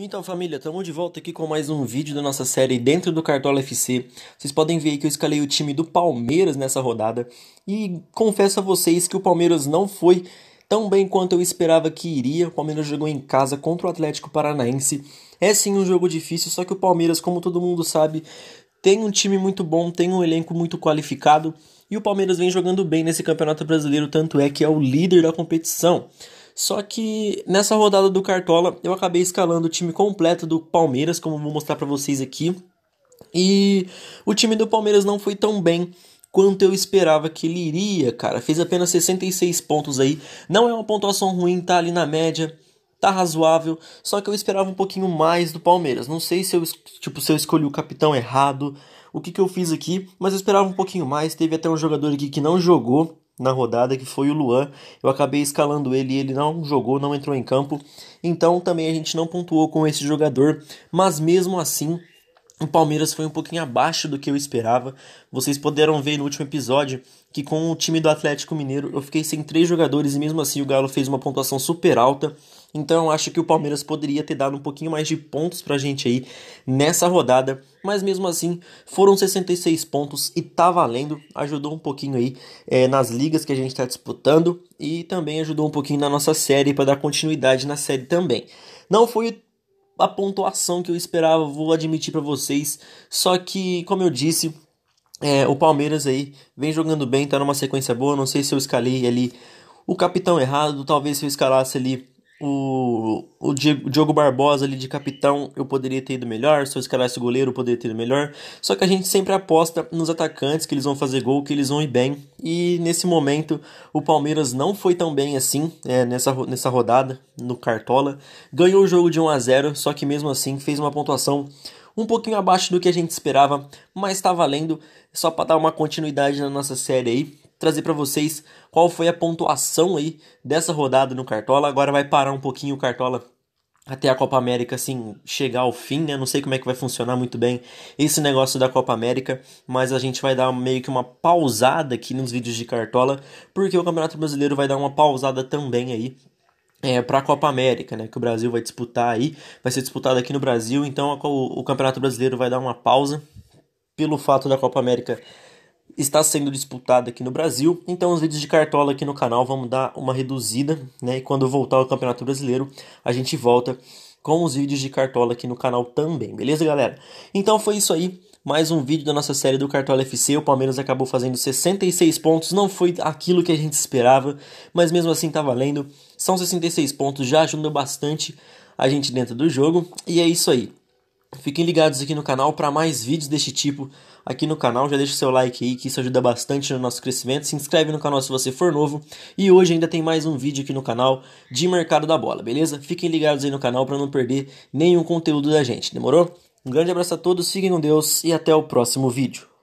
Então família, estamos de volta aqui com mais um vídeo da nossa série dentro do Cartola FC. Vocês podem ver que eu escalei o time do Palmeiras nessa rodada e confesso a vocês que o Palmeiras não foi tão bem quanto eu esperava que iria. O Palmeiras jogou em casa contra o Atlético Paranaense. É sim um jogo difícil, só que o Palmeiras, como todo mundo sabe, tem um time muito bom, tem um elenco muito qualificado e o Palmeiras vem jogando bem nesse Campeonato Brasileiro, tanto é que é o líder da competição. Só que nessa rodada do Cartola eu acabei escalando o time completo do Palmeiras, como vou mostrar para vocês aqui. E o time do Palmeiras não foi tão bem quanto eu esperava que ele iria, cara. Fez apenas 66 pontos aí. Não é uma pontuação ruim, tá ali na média tá razoável, só que eu esperava um pouquinho mais do Palmeiras. Não sei se eu, tipo, se eu escolhi o capitão errado, o que, que eu fiz aqui, mas eu esperava um pouquinho mais. Teve até um jogador aqui que não jogou, na rodada, que foi o Luan. Eu acabei escalando ele e ele não jogou, não entrou em campo. Então também a gente não pontuou com esse jogador, mas mesmo assim o Palmeiras foi um pouquinho abaixo do que eu esperava. Vocês puderam ver no último episódio que com o time do Atlético Mineiro eu fiquei sem três jogadores e mesmo assim o Galo fez uma pontuação super alta. Então acho que o Palmeiras poderia ter dado um pouquinho mais de pontos pra gente aí nessa rodada, mas mesmo assim foram 66 pontos e tá valendo, ajudou um pouquinho aí é, nas ligas que a gente está disputando e também ajudou um pouquinho na nossa série para dar continuidade na série também. Não foi a pontuação que eu esperava, vou admitir para vocês, só que como eu disse, é, o Palmeiras aí vem jogando bem, tá numa sequência boa, não sei se eu escalei ali o capitão errado, talvez se eu escalasse ali o, o Diogo Barbosa ali de capitão eu poderia ter ido melhor, se eu escalasse o goleiro eu poderia ter ido melhor. Só que a gente sempre aposta nos atacantes que eles vão fazer gol, que eles vão ir bem. E nesse momento o Palmeiras não foi tão bem assim é, nessa, nessa rodada no Cartola. Ganhou o jogo de 1 a 0 só que mesmo assim fez uma pontuação um pouquinho abaixo do que a gente esperava, mas está valendo. Só para dar uma continuidade na nossa série aí, trazer para vocês qual foi a pontuação aí dessa rodada no Cartola. Agora vai parar um pouquinho o Cartola até a Copa América assim chegar ao fim, né? Não sei como é que vai funcionar muito bem esse negócio da Copa América, mas a gente vai dar meio que uma pausada aqui nos vídeos de cartola, porque o Campeonato Brasileiro vai dar uma pausada também aí. É, para a Copa América, né, que o Brasil vai disputar aí, vai ser disputado aqui no Brasil, então a, o, o Campeonato Brasileiro vai dar uma pausa pelo fato da Copa América está sendo disputada aqui no Brasil. Então, os vídeos de cartola aqui no canal vamos dar uma reduzida, né? E quando voltar o Campeonato Brasileiro, a gente volta com os vídeos de cartola aqui no canal também, beleza, galera? Então foi isso aí. Mais um vídeo da nossa série do Cartola FC. O Palmeiras acabou fazendo 66 pontos. Não foi aquilo que a gente esperava, mas mesmo assim tá valendo. São 66 pontos, já ajudou bastante a gente dentro do jogo. E é isso aí. Fiquem ligados aqui no canal para mais vídeos deste tipo aqui no canal. Já deixa o seu like aí, que isso ajuda bastante no nosso crescimento. Se inscreve no canal se você for novo. E hoje ainda tem mais um vídeo aqui no canal de mercado da bola, beleza? Fiquem ligados aí no canal para não perder nenhum conteúdo da gente, demorou? Um grande abraço a todos, fiquem com Deus e até o próximo vídeo.